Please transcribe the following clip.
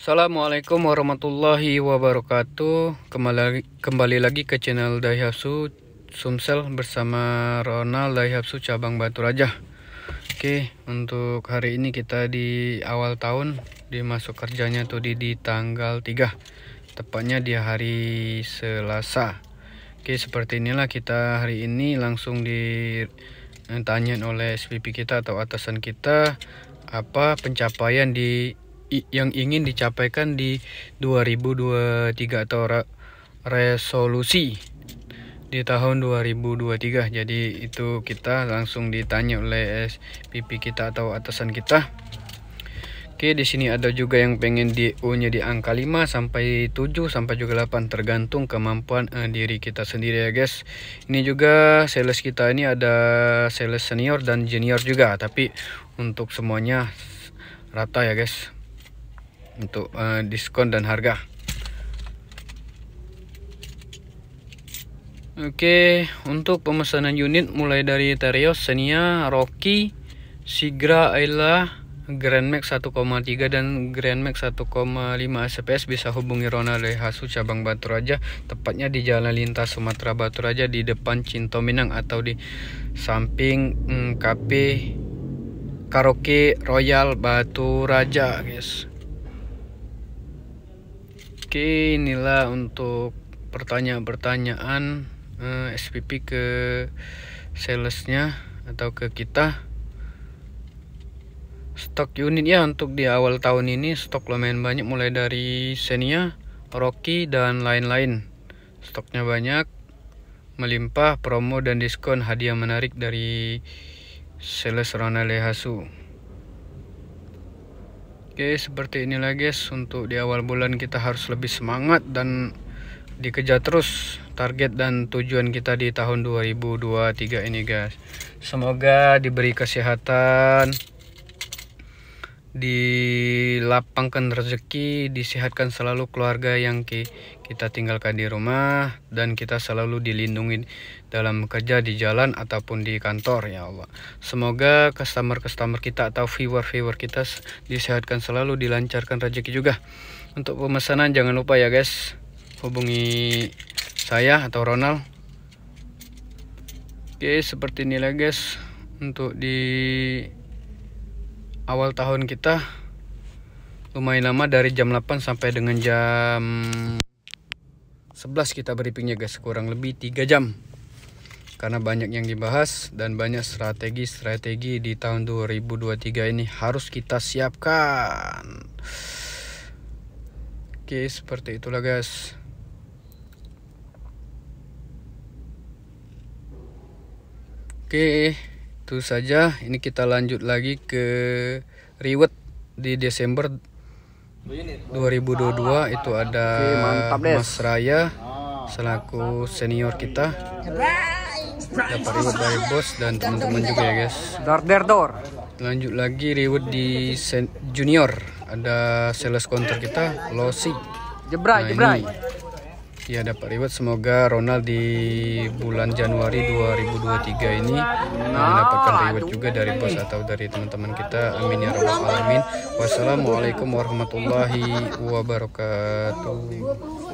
Assalamualaikum warahmatullahi wabarakatuh kembali lagi, kembali lagi ke channel Daihatsu Sumsel bersama Ronald Daihatsu cabang Batu Raja Oke untuk hari ini kita di awal tahun dimasuk kerjanya tuh di, di tanggal 3 tepatnya di hari Selasa Oke seperti inilah kita hari ini langsung ditanyain eh, oleh SPP kita atau atasan kita apa pencapaian di yang ingin dicapaikan di 2023 atau resolusi di tahun 2023 jadi itu kita langsung ditanya oleh SPP kita atau atasan kita Oke di sini ada juga yang pengen di u nya di angka 5 sampai 7 sampai juga 8 tergantung kemampuan eh, diri kita sendiri ya guys ini juga sales kita ini ada sales senior dan junior juga tapi untuk semuanya rata ya guys untuk uh, diskon dan harga. Oke, untuk pemesanan unit mulai dari Terios, Xenia, Rocky, Sigra, Ayla, Grand Max 1,3 dan Grand Max 1,5 SPS bisa hubungi Rona Lehasu cabang Batu Raja, tepatnya di Jalan Lintas Sumatera Batu Raja di depan Cinto Minang atau di samping mm, KP Karaoke Royal Batu Raja, guys. Oke, inilah untuk pertanyaan-pertanyaan uh, eh, SPP ke salesnya atau ke kita. Stok unit ya untuk di awal tahun ini stok lumayan banyak mulai dari Xenia, Rocky dan lain-lain. Stoknya banyak, melimpah promo dan diskon hadiah menarik dari sales Ronald Lehasu. Oke seperti ini inilah guys untuk di awal bulan kita harus lebih semangat dan dikejar terus target dan tujuan kita di tahun 2023 ini guys. Semoga diberi kesehatan, dilapangkan rezeki, disehatkan selalu keluarga yang ki, kita tinggalkan di rumah dan kita selalu dilindungi dalam kerja di jalan ataupun di kantor ya Allah. Semoga customer-customer kita atau viewer-viewer kita disehatkan selalu, dilancarkan rezeki juga. Untuk pemesanan jangan lupa ya guys, hubungi saya atau Ronald. Oke, seperti ini lah guys untuk di awal tahun kita lumayan lama dari jam 8 sampai dengan jam 11 kita briefingnya guys kurang lebih 3 jam karena banyak yang dibahas dan banyak strategi-strategi di tahun 2023 ini harus kita siapkan oke seperti itulah guys oke itu saja ini kita lanjut lagi ke riwet di Desember 2022 itu ada Mas Raya selaku senior kita dapat reward dari bos dan teman-teman juga ya guys dor der dor lanjut lagi reward di junior ada sales counter kita losi jebrai nah, ini ya dapat reward semoga Ronald di bulan Januari 2023 ini mendapatkan nah, reward juga dari bos atau dari teman-teman kita amin ya robbal alamin wassalamualaikum warahmatullahi wabarakatuh